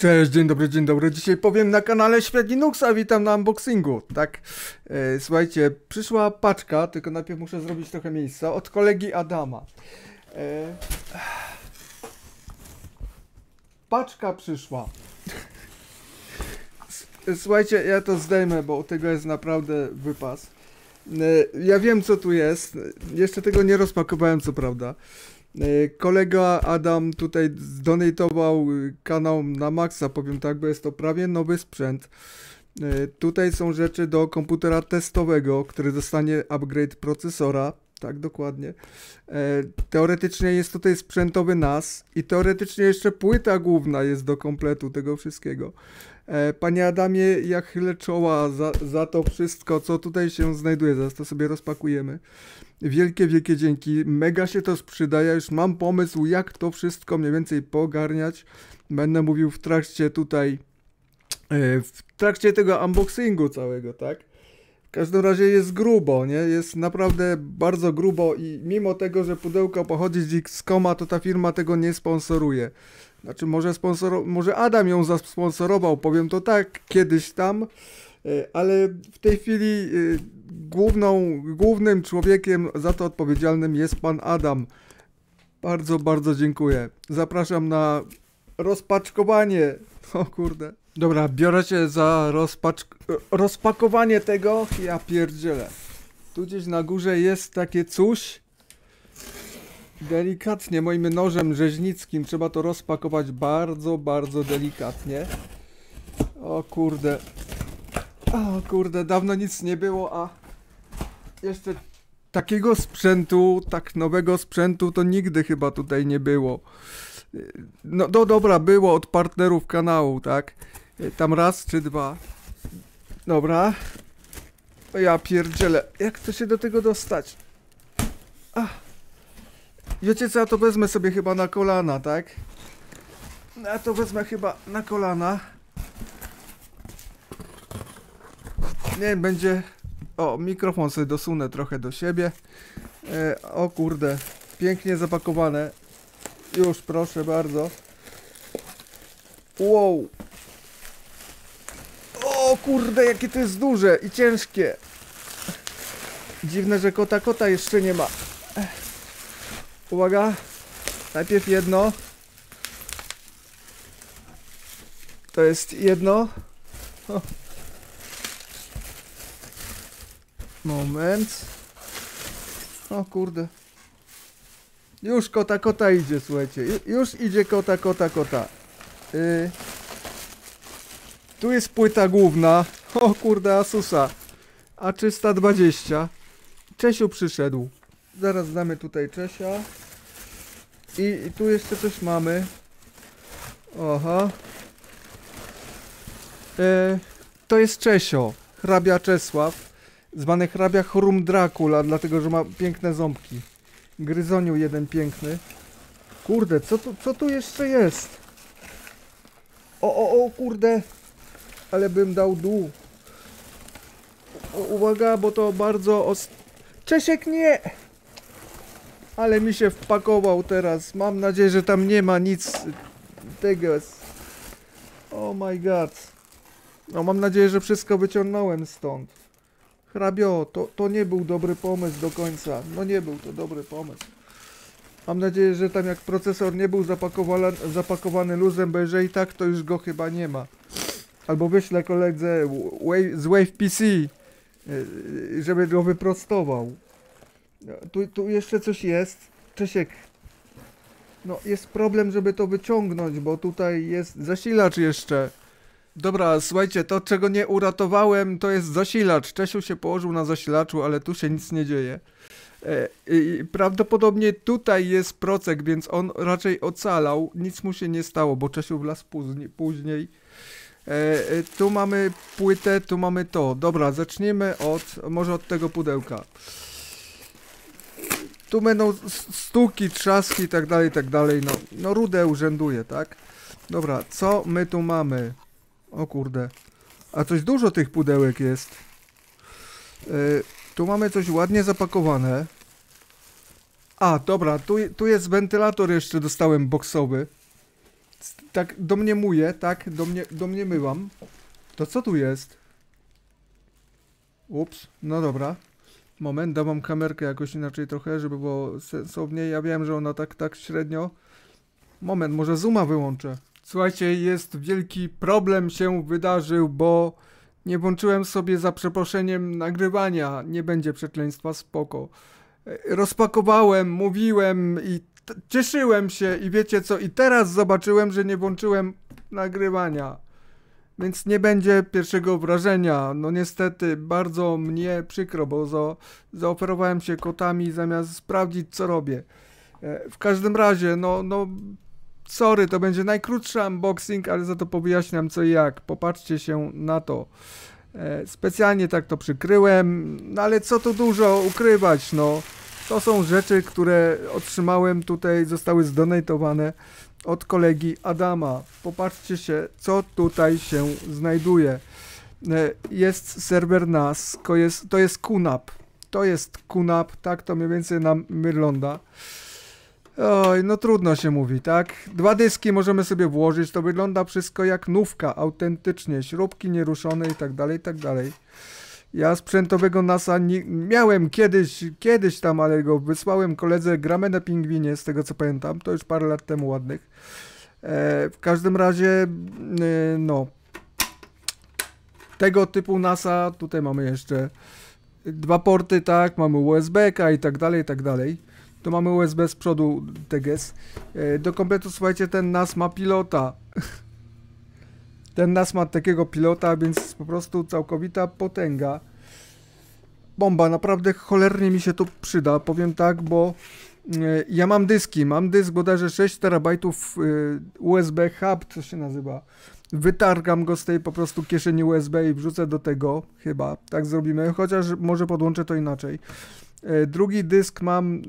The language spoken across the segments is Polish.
Cześć, dzień dobry, dzień dobry. Dzisiaj powiem na kanale Świat Linuxa, witam na unboxingu, tak? E, słuchajcie, przyszła paczka, tylko najpierw muszę zrobić trochę miejsca, od kolegi Adama. E, paczka przyszła. Słuchajcie, ja to zdejmę, bo tego jest naprawdę wypas. E, ja wiem co tu jest, jeszcze tego nie rozpakowałem co prawda. Y, kolega Adam tutaj zdonatował y, kanał na maksa, powiem tak, bo jest to prawie nowy sprzęt. Y, tutaj są rzeczy do komputera testowego, który dostanie upgrade procesora. Tak, dokładnie. E, teoretycznie jest tutaj sprzętowy NAS i teoretycznie jeszcze płyta główna jest do kompletu tego wszystkiego. E, panie Adamie, ja chylę czoła za, za to wszystko, co tutaj się znajduje. Zaraz to sobie rozpakujemy. Wielkie, wielkie dzięki. Mega się to sprzydaje. już mam pomysł, jak to wszystko mniej więcej pogarniać. Będę mówił w trakcie tutaj, e, w trakcie tego unboxingu całego, tak? W każdym razie jest grubo, nie? Jest naprawdę bardzo grubo i mimo tego, że pudełko pochodzi z Xcoma, to ta firma tego nie sponsoruje. Znaczy, może, sponsor, może Adam ją zasponsorował, powiem to tak, kiedyś tam, e, ale w tej chwili e, główną, głównym człowiekiem za to odpowiedzialnym jest pan Adam. Bardzo, bardzo dziękuję. Zapraszam na rozpaczkowanie. O kurde. Dobra, biorę się za rozpaczk rozpakowanie tego. Ja pierdzielę. Tu gdzieś na górze jest takie coś. Delikatnie, moim nożem rzeźnickim trzeba to rozpakować bardzo, bardzo delikatnie. O kurde. O kurde, dawno nic nie było, a jeszcze takiego sprzętu, tak nowego sprzętu to nigdy chyba tutaj nie było. No do, dobra, było od partnerów kanału, tak? Tam raz czy dwa. Dobra. O ja pierdzielę. Jak to się do tego dostać? Ach. Wiecie co, ja to wezmę sobie chyba na kolana, tak? Ja to wezmę chyba na kolana. Nie będzie... O, mikrofon sobie dosunę trochę do siebie. E, o kurde, pięknie zapakowane. Już, proszę bardzo. Wow. O kurde, jakie to jest duże i ciężkie. Dziwne, że kota kota jeszcze nie ma. Uwaga. Najpierw jedno. To jest jedno. O. Moment. O kurde. Już kota kota idzie, słuchajcie. Już idzie kota kota kota. Y. Tu jest płyta główna. O kurde, Asusa. A320. Czesiu przyszedł. Zaraz damy tutaj Czesia. I, I, tu jeszcze coś mamy. Oho. E, to jest Czesio. Hrabia Czesław. Zwany hrabia Chrum Dracula, dlatego że ma piękne ząbki. Gryzoniu jeden piękny. Kurde, co tu, co tu jeszcze jest? O, o, o, kurde. Ale bym dał dół. uwaga, bo to bardzo os... Czesiek nie! Ale mi się wpakował teraz. Mam nadzieję, że tam nie ma nic tego. Oh my god. No mam nadzieję, że wszystko wyciągnąłem stąd. Hrabio, to, to nie był dobry pomysł do końca. No nie był to dobry pomysł. Mam nadzieję, że tam jak procesor nie był zapakowany, zapakowany luzem, bo jeżeli tak, to już go chyba nie ma. Albo wyślę koledze z Wave PC, e, żeby go wyprostował tu, tu jeszcze coś jest. Czesiek. No, jest problem, żeby to wyciągnąć, bo tutaj jest zasilacz jeszcze. Dobra, słuchajcie, to czego nie uratowałem, to jest zasilacz. Czesiu się położył na zasilaczu, ale tu się nic nie dzieje. E, I prawdopodobnie tutaj jest procek, więc on raczej ocalał. Nic mu się nie stało, bo Czesiu wlazł później. E, e, tu mamy płytę, tu mamy to. Dobra, zacznijmy od, może od tego pudełka tu będą stuki, trzaski i tak dalej, i tak dalej. No, no rudę urzęduje, tak? Dobra, co my tu mamy? O kurde. A coś dużo tych pudełek jest. Yy, tu mamy coś ładnie zapakowane. A, dobra, tu, tu jest wentylator jeszcze dostałem boksowy. Tak domniemuję, tak? mnie domniemywam. To co tu jest? Ups, no dobra. Moment, dawam kamerkę jakoś inaczej trochę, żeby było sensownie. Ja wiem, że ona tak, tak średnio. Moment, może zooma wyłączę. Słuchajcie, jest wielki problem się wydarzył, bo nie włączyłem sobie za przeproszeniem nagrywania. Nie będzie przekleństwa, spoko. E, rozpakowałem, mówiłem i cieszyłem się i wiecie co, i teraz zobaczyłem, że nie włączyłem nagrywania więc nie będzie pierwszego wrażenia. No niestety, bardzo mnie przykro, bo za, zaoferowałem się kotami zamiast sprawdzić, co robię. E, w każdym razie, no, no, sorry, to będzie najkrótszy unboxing, ale za to powyjaśniam co i jak. Popatrzcie się na to. E, specjalnie tak to przykryłem, no ale co tu dużo ukrywać, no. To są rzeczy, które otrzymałem tutaj, zostały zdonatowane od kolegi Adama. Popatrzcie się, co tutaj się znajduje. E, jest serwer NAS, to jest, to jest QNAP. To jest QNAP, tak to mniej więcej nam wygląda. Oj, no trudno się mówi, tak? Dwa dyski możemy sobie włożyć, to wygląda wszystko jak nówka, autentycznie, śrubki nieruszone i tak dalej, i tak dalej. Ja sprzętowego NASA nie, miałem kiedyś, kiedyś tam, ale go wysłałem koledze Gramę na Pingwinie, z tego co pamiętam, to już parę lat temu ładnych. E, w każdym razie, mm, e, no, tego typu NASA, tutaj mamy jeszcze dwa porty, tak, mamy USB-K i tak dalej, i tak dalej. To mamy USB z przodu TGS. E, e, do kompletu, słuchajcie, ten NAS ma pilota. Ten nas ma takiego pilota, więc po prostu całkowita potęga. Bomba, naprawdę cholernie mi się to przyda, powiem tak, bo e, ja mam dyski, mam dysk bodajże 6 terabajtów e, USB hub, co się nazywa. Wytargam go z tej po prostu kieszeni USB i wrzucę do tego, chyba, tak zrobimy, chociaż może podłączę to inaczej. E, drugi dysk mam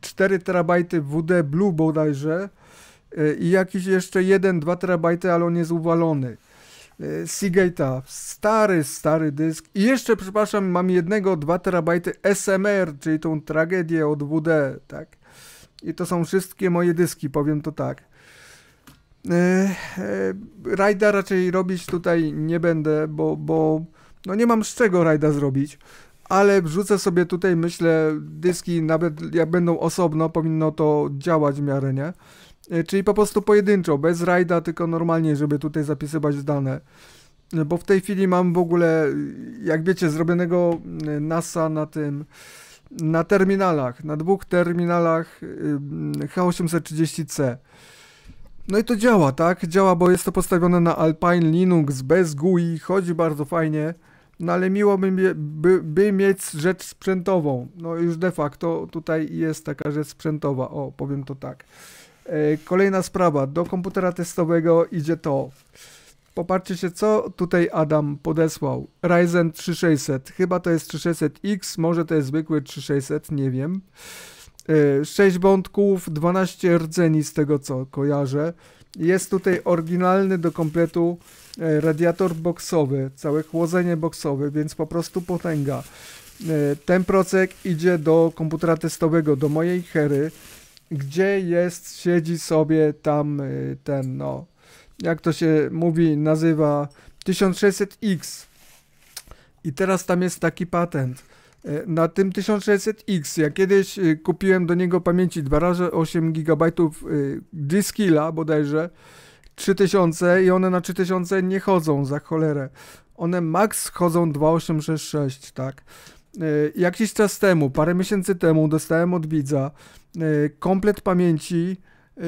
4 terabajty WD Blue bodajże, E, i jakiś jeszcze 1-2 terabajty, ale on jest uwalony. E, Seagate'a, stary, stary dysk i jeszcze, przepraszam, mam jednego 2 terabajty SMR, czyli tą tragedię od WD, tak? I to są wszystkie moje dyski, powiem to tak. E, rajda raczej robić tutaj nie będę, bo, bo no nie mam z czego rajda zrobić, ale wrzucę sobie tutaj, myślę, dyski, nawet jak będą osobno, powinno to działać w miarę, nie? E, czyli po prostu pojedynczo, bez rajda, tylko normalnie, żeby tutaj zapisywać dane. E, bo w tej chwili mam w ogóle, jak wiecie, zrobionego e, NASA na tym, na terminalach, na dwóch terminalach H830C. No i to działa, tak? Działa, bo jest to postawione na Alpine Linux bez GUI, chodzi bardzo fajnie. No ale miło by, by, by, mieć rzecz sprzętową. No już de facto tutaj jest taka rzecz sprzętowa, o powiem to tak. E, kolejna sprawa, do komputera testowego idzie to. Popatrzcie się, co tutaj Adam podesłał. Ryzen 3600, chyba to jest 3600X, może to jest zwykły 3600, nie wiem. 6 wątków, 12 rdzeni z tego co kojarzę. Jest tutaj oryginalny do kompletu e, radiator boksowy, całe chłodzenie boksowe, więc po prostu potęga. E, ten procek idzie do komputera testowego, do mojej hery gdzie jest, siedzi sobie tam y, ten, no, jak to się mówi, nazywa 1600X. I teraz tam jest taki patent. Y, na tym 1600X, ja kiedyś y, kupiłem do niego pamięci dwa razy 8 GB Diskilla bodajże, 3000 i one na 3000 nie chodzą za cholerę. One max chodzą 2866, tak. Jakiś czas temu, parę miesięcy temu dostałem od widza E, komplet pamięci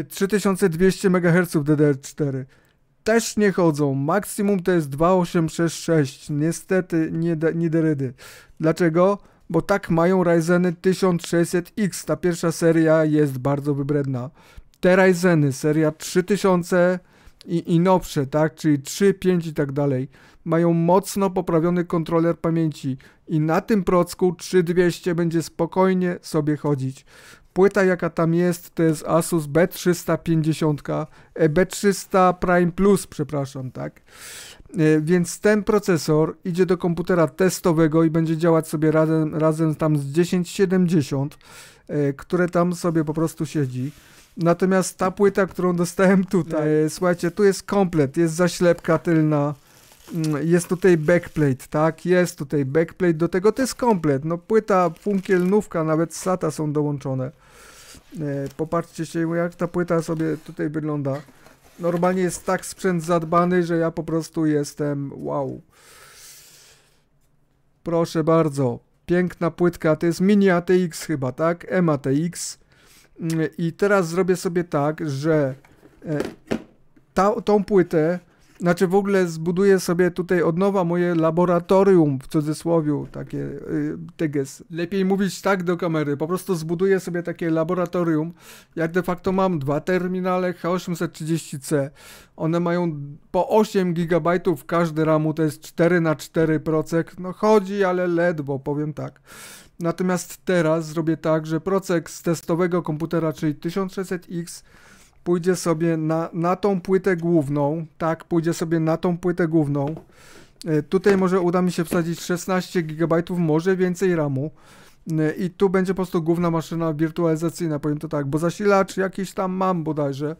3200 MHz DDR4 też nie chodzą. Maksimum to jest 2866. Niestety nie, da, nie derydy. Dlaczego? Bo tak mają Ryzeny 1600X. Ta pierwsza seria jest bardzo wybredna. Te Ryzeny, seria 3000 i, i nowsze, tak? Czyli 3, 5 i tak dalej. Mają mocno poprawiony kontroler pamięci. I na tym procku 3200 będzie spokojnie sobie chodzić płyta jaka tam jest, to jest Asus B350, e, B300 Prime Plus, przepraszam, tak? E, więc ten procesor idzie do komputera testowego i będzie działać sobie razem, razem tam z 1070, e, które tam sobie po prostu siedzi. Natomiast ta płyta, którą dostałem tutaj, no. słuchajcie, tu jest komplet, jest zaślepka tylna, Mm, jest tutaj backplate, tak? Jest tutaj backplate, do tego to jest komplet. No płyta, funkielnówka, nawet SATA są dołączone. E, popatrzcie się, jak ta płyta sobie tutaj wygląda. Normalnie jest tak sprzęt zadbany, że ja po prostu jestem wow. Proszę bardzo. Piękna płytka, to jest mini ATX chyba, tak? MATX. Mm, I teraz zrobię sobie tak, że e, ta, tą płytę znaczy w ogóle zbuduję sobie tutaj od nowa moje laboratorium, w cudzysłowie, takie y, TGS. Lepiej mówić tak do kamery, po prostu zbuduję sobie takie laboratorium. Ja de facto mam dwa terminale H830C. One mają po 8 GB każdy ramu, to jest 4 na 4 procek. No chodzi, ale ledwo, powiem tak. Natomiast teraz zrobię tak, że procek z testowego komputera, czyli 1600X pójdzie sobie na, na tą płytę główną, tak, pójdzie sobie na tą płytę główną. E, tutaj może uda mi się wsadzić 16 GB, może więcej RAMu. E, I tu będzie po prostu główna maszyna wirtualizacyjna, powiem to tak, bo zasilacz jakiś tam mam bodajże.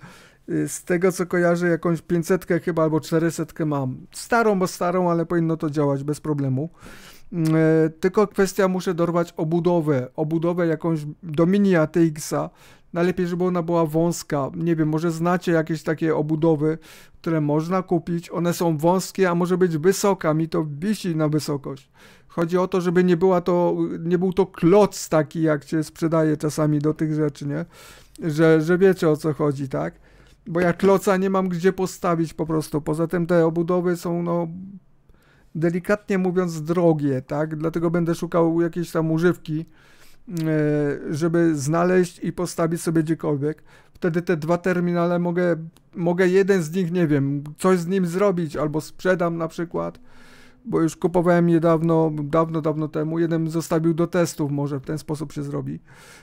E, z tego co kojarzę, jakąś 500 chyba albo 400 mam. Starą, bo starą, ale powinno to działać bez problemu. Tylko kwestia muszę dorwać obudowę, obudowę jakąś do mini ATX-a, Najlepiej, żeby ona była wąska. Nie wiem, może znacie jakieś takie obudowy, które można kupić. One są wąskie, a może być wysoka. Mi to wisi na wysokość. Chodzi o to, żeby nie była to, nie był to kloc taki, jak się sprzedaje czasami do tych rzeczy, nie? Że, że wiecie o co chodzi, tak? Bo ja kloca nie mam gdzie postawić po prostu. Poza tym te obudowy są, no, delikatnie mówiąc, drogie, tak? Dlatego będę szukał jakiejś tam używki, E, żeby znaleźć i postawić sobie gdziekolwiek. Wtedy te dwa terminale mogę, mogę jeden z nich, nie wiem, coś z nim zrobić, albo sprzedam na przykład, bo już kupowałem niedawno, dawno, dawno temu, jeden zostawił do testów, może w ten sposób się zrobi,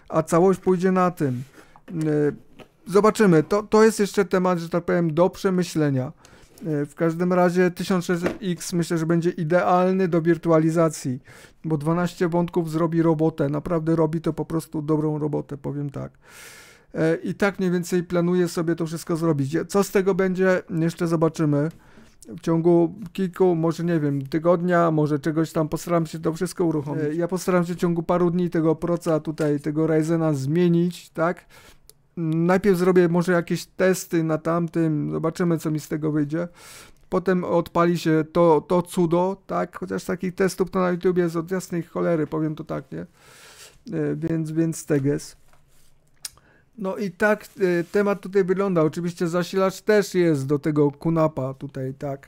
a całość pójdzie na tym. E, zobaczymy, to, to jest jeszcze temat, że tak powiem, do przemyślenia. E, w każdym razie 1600X myślę, że będzie idealny do wirtualizacji, bo 12 wątków zrobi robotę. Naprawdę robi to po prostu dobrą robotę, powiem tak. E, I tak mniej więcej planuję sobie to wszystko zrobić. Co z tego będzie, jeszcze zobaczymy. W ciągu kilku, może nie wiem, tygodnia, może czegoś tam postaram się to wszystko uruchomić. E, ja postaram się w ciągu paru dni tego proca tutaj, tego Ryzena zmienić, tak? Najpierw zrobię może jakieś testy na tamtym, zobaczymy co mi z tego wyjdzie. Potem odpali się to, to cudo, tak? Chociaż takich testów to na YouTube jest od jasnej cholery, powiem to tak, nie? E, więc, więc teges. No i tak e, temat tutaj wygląda. Oczywiście zasilacz też jest do tego kunapa tutaj, tak.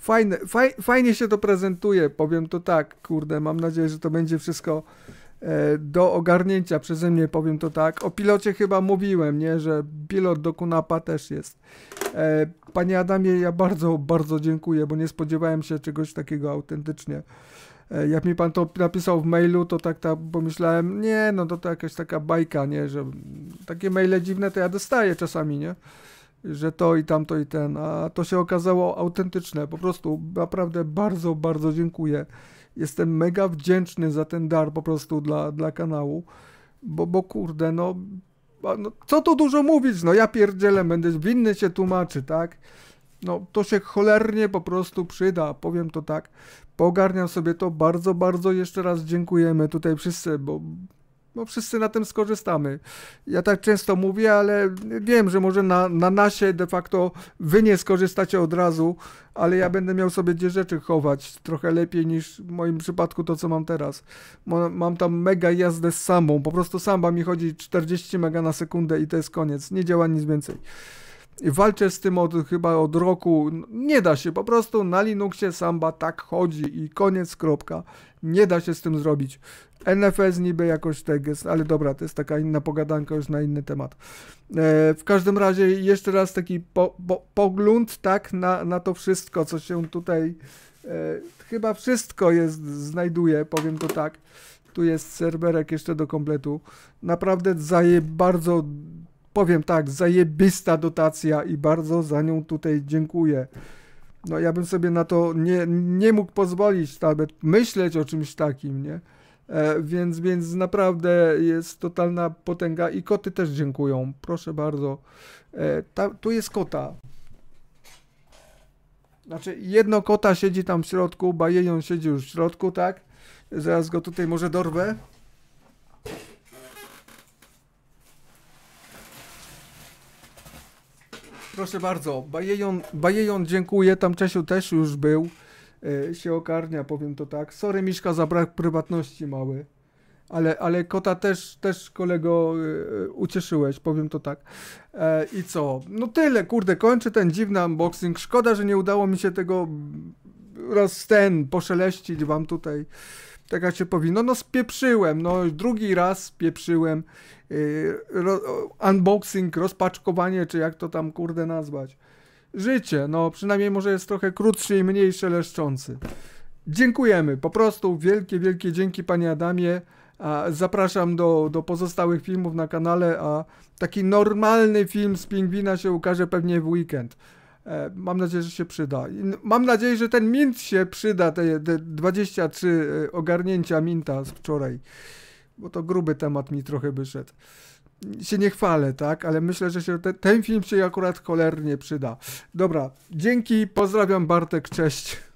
Fajne, faj, fajnie się to prezentuje, powiem to tak, kurde, mam nadzieję, że to będzie wszystko E, do ogarnięcia przeze mnie, powiem to tak. O pilocie chyba mówiłem, nie, że pilot do Kunapa też jest. E, panie Adamie, ja bardzo, bardzo dziękuję, bo nie spodziewałem się czegoś takiego autentycznie. E, jak mi pan to napisał w mailu, to tak ta, pomyślałem, nie, no to, to jakaś taka bajka, nie, że takie maile dziwne to ja dostaję czasami, nie, że to i tamto i ten, a to się okazało autentyczne, po prostu naprawdę bardzo, bardzo dziękuję. Jestem mega wdzięczny za ten dar po prostu dla, dla kanału, bo, bo kurde, no, no co tu dużo mówić, no ja pierdzielę, będę winny się tłumaczy, tak? No to się cholernie po prostu przyda, powiem to tak. Pogarniam sobie to bardzo, bardzo jeszcze raz dziękujemy tutaj wszyscy, bo bo no, wszyscy na tym skorzystamy. Ja tak często mówię, ale wiem, że może na, na nasie de facto wy nie skorzystacie od razu, ale ja będę miał sobie gdzie rzeczy chować trochę lepiej niż w moim przypadku to, co mam teraz. Mam tam mega jazdę z samą, po prostu samba mi chodzi 40 mega na sekundę i to jest koniec, nie działa nic więcej. Walczę z tym od, chyba od roku. Nie da się, po prostu na Linuxie Samba tak chodzi i koniec, kropka. Nie da się z tym zrobić. NFS niby jakoś tak jest, ale dobra, to jest taka inna pogadanka już na inny temat. E, w każdym razie jeszcze raz taki po, po, pogląd tak na, na to wszystko, co się tutaj e, chyba wszystko jest, znajduje, powiem to tak. Tu jest serwerek jeszcze do kompletu. Naprawdę zaje bardzo powiem tak, zajebista dotacja i bardzo za nią tutaj dziękuję. No ja bym sobie na to nie, nie mógł pozwolić, nawet myśleć o czymś takim, nie? E, więc, więc naprawdę jest totalna potęga i koty też dziękują, proszę bardzo. E, ta, tu jest kota. Znaczy jedno kota siedzi tam w środku, bajejon siedzi już w środku, tak? Zaraz go tutaj może dorwę. Proszę bardzo, Bajejon, Bajejon dziękuję, tam Czesiu też już był. E, się okarnia, powiem to tak. Sorry Miszka za brak prywatności mały. Ale, ale kota też, też kolego e, ucieszyłeś, powiem to tak. E, I co? No tyle, kurde, kończę ten dziwny unboxing. Szkoda, że nie udało mi się tego roz ten poszeleścić wam tutaj tak jak się powinno. No, no spieprzyłem, no drugi raz spieprzyłem yy, ro, unboxing, rozpaczkowanie, czy jak to tam kurde nazwać. Życie, no przynajmniej może jest trochę krótszy i mniej szeleszczący. Dziękujemy, po prostu wielkie, wielkie dzięki panie Adamie. A zapraszam do, do pozostałych filmów na kanale, a taki normalny film z Pingwina się ukaże pewnie w weekend. E, mam nadzieję, że się przyda. Mam nadzieję, że ten mint się przyda, te, te 23 e, ogarnięcia minta z wczoraj, bo to gruby temat mi trochę wyszedł. Się nie chwalę, tak, ale myślę, że się te, ten film się akurat cholernie przyda. Dobra, dzięki, pozdrawiam Bartek, cześć.